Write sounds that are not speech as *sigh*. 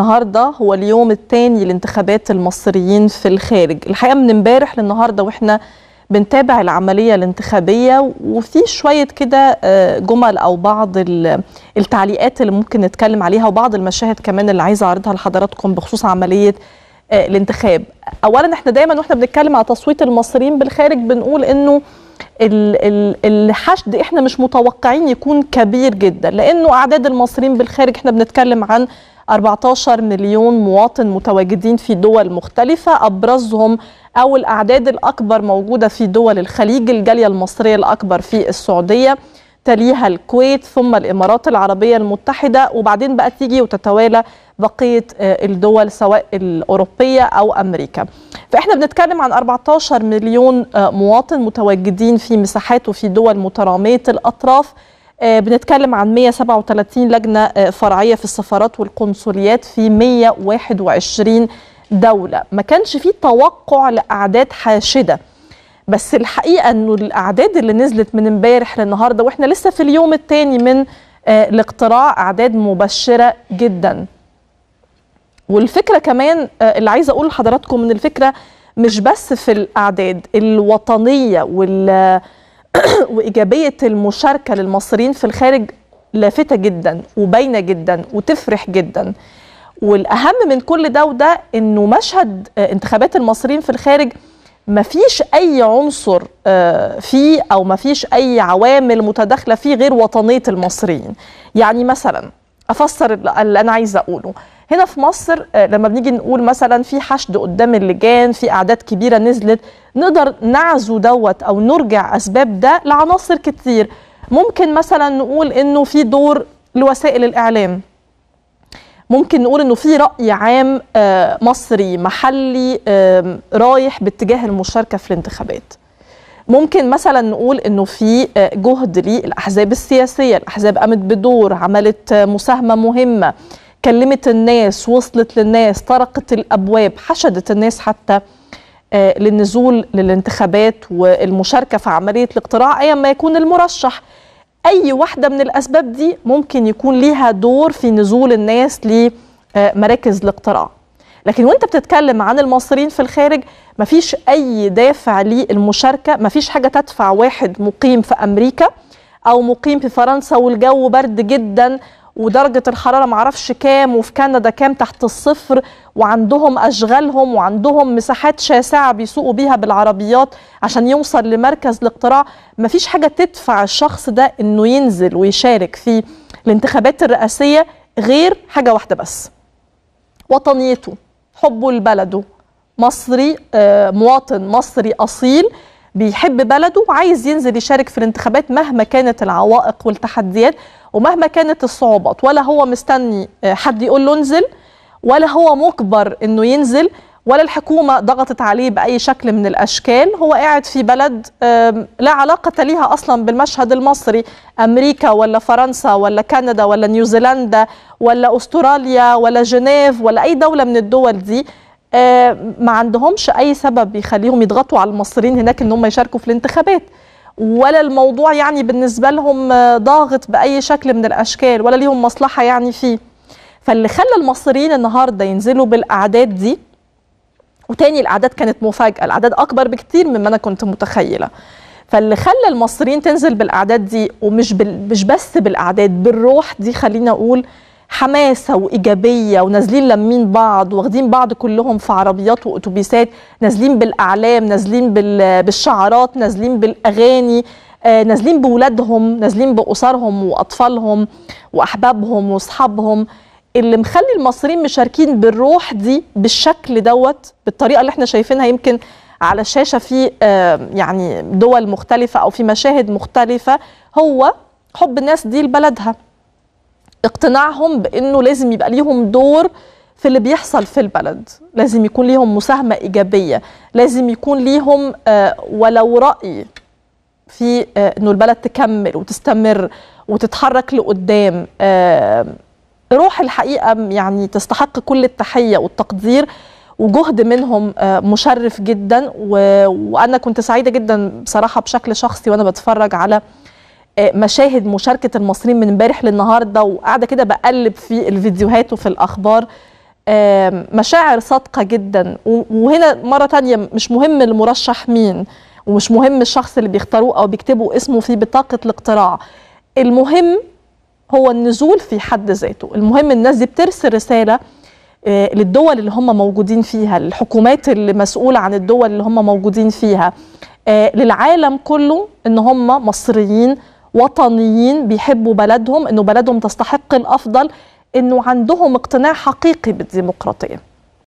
النهارده هو اليوم الثاني لانتخابات المصريين في الخارج الحقيقه من امبارح للنهارده واحنا بنتابع العمليه الانتخابيه وفي شويه كده آه، جمل او بعض التعليقات اللي ممكن نتكلم عليها وبعض المشاهد كمان اللي عايزه اعرضها لحضراتكم بخصوص عمليه آه، الانتخاب اولا احنا دايما واحنا بنتكلم على تصويت المصريين بالخارج بنقول انه الحشد احنا مش متوقعين يكون كبير جدا لانه اعداد المصريين بالخارج احنا بنتكلم عن 14 مليون مواطن متواجدين في دول مختلفة أبرزهم أو الأعداد الأكبر موجودة في دول الخليج الجالية المصرية الأكبر في السعودية تليها الكويت ثم الإمارات العربية المتحدة وبعدين بقى تيجي وتتوالى بقية آه، الدول سواء الأوروبية أو أمريكا فإحنا بنتكلم عن 14 مليون آه، مواطن متواجدين في مساحات وفي دول مترامية الأطراف آه، بنتكلم عن 137 لجنة آه، فرعية في السفارات والقنصليات في 121 دولة ما كانش في توقع لأعداد حاشدة بس الحقيقة أنه الأعداد اللي نزلت من امبارح للنهاردة وإحنا لسه في اليوم الثاني من آه، الاقتراع أعداد مبشرة جدا والفكرة كمان اللي عايزة أقول لحضراتكم من الفكرة مش بس في الأعداد الوطنية وال *coughs* وايجابيه المشاركه للمصريين في الخارج لافته جدا وباينه جدا وتفرح جدا والاهم من كل ده وده انه مشهد آه، انتخابات المصريين في الخارج ما فيش اي عنصر آه، فيه او ما فيش اي عوامل متداخله فيه غير وطنيه المصريين يعني مثلا افسر اللي انا عايزه اقوله هنا في مصر آه، لما بنيجي نقول مثلا في حشد قدام اللجان في اعداد كبيره نزلت نقدر نعزو دوت او نرجع اسباب ده لعناصر كتير ممكن مثلا نقول انه في دور لوسائل الاعلام ممكن نقول انه في راي عام آه، مصري محلي رايح باتجاه المشاركه في الانتخابات ممكن مثلا نقول انه في آه، جهد للاحزاب السياسيه الاحزاب قامت بدور عملت مساهمه مهمه كلمت الناس وصلت للناس طرقت الابواب حشدت الناس حتى آه، للنزول للانتخابات والمشاركه في عمليه الاقتراع ايا ما يكون المرشح اي واحده من الاسباب دي ممكن يكون ليها دور في نزول الناس لمراكز الاقتراع لكن وانت بتتكلم عن المصريين في الخارج مفيش اي دافع للمشاركه مفيش حاجه تدفع واحد مقيم في امريكا او مقيم في فرنسا والجو برد جدا ودرجه الحراره معرفش كام وفي كندا كام تحت الصفر وعندهم اشغالهم وعندهم مساحات شاسعه بيسوقوا بيها بالعربيات عشان يوصل لمركز الاقتراع مفيش حاجه تدفع الشخص ده انه ينزل ويشارك في الانتخابات الرئاسيه غير حاجه واحده بس وطنيته حبه لبلده مصري آه، مواطن مصري اصيل بيحب بلده وعايز ينزل يشارك في الانتخابات مهما كانت العوائق والتحديات ومهما كانت الصعوبات ولا هو مستني آه، حد يقول له انزل ولا هو مجبر انه ينزل ولا الحكومه ضغطت عليه باي شكل من الاشكال هو قاعد في بلد لا علاقه ليها اصلا بالمشهد المصري امريكا ولا فرنسا ولا كندا ولا نيوزيلندا ولا استراليا ولا جنيف ولا اي دوله من الدول دي آه، ما عندهمش اي سبب يخليهم يضغطوا على المصريين هناك ان هم يشاركوا في الانتخابات ولا الموضوع يعني بالنسبه لهم آه، ضاغط باي شكل من الاشكال ولا ليهم مصلحه يعني فيه فاللي خلى المصريين النهارده ينزلوا بالاعداد دي وتاني الاعداد كانت مفاجاه الاعداد اكبر بكتير مما انا كنت متخيله فاللي خلى المصريين تنزل بالاعداد دي ومش بال... مش بس بالاعداد بالروح دي خلينا اقول حماسه وايجابيه ونازلين لمين بعض واخدين بعض كلهم في عربيات واتوبيسات نازلين بالاعلام نازلين بالشعارات نازلين بالاغاني آه، نازلين بولادهم نازلين باسرهم واطفالهم واحبابهم واصحابهم اللي مخلي المصريين مشاركين بالروح دي بالشكل دوت بالطريقه اللي احنا شايفينها يمكن على الشاشه في آه، يعني دول مختلفه او في مشاهد مختلفه هو حب الناس دي لبلدها اقتناعهم بانه لازم يبقى ليهم دور في اللي بيحصل في البلد لازم يكون ليهم مساهمة إيجابية لازم يكون ليهم آه، ولو رأي في آه، أنه البلد تكمل وتستمر وتتحرك لقدام آه، روح الحقيقة يعني تستحق كل التحية والتقدير وجهد منهم مشرف جدا وأنا كنت سعيدة جدا بصراحة بشكل شخصي وأنا بتفرج على آه، مشاهد مشاركه المصريين من امبارح للنهارده وقاعده كده بقلب في الفيديوهات وفي الاخبار آه، مشاعر صادقه جدا وهنا مره تانية مش مهم المرشح مين ومش مهم الشخص اللي بيختاروه او بيكتبوا اسمه في بطاقه الاقتراع المهم هو النزول في حد ذاته المهم الناس دي بترسل رساله آه، للدول اللي هم موجودين فيها الحكومات اللي مسؤوله عن الدول اللي هم موجودين فيها للعالم كله ان هم مصريين وطنيين بيحبوا بلدهم انه بلدهم تستحق الافضل انه عندهم اقتناع حقيقي بالديمقراطيه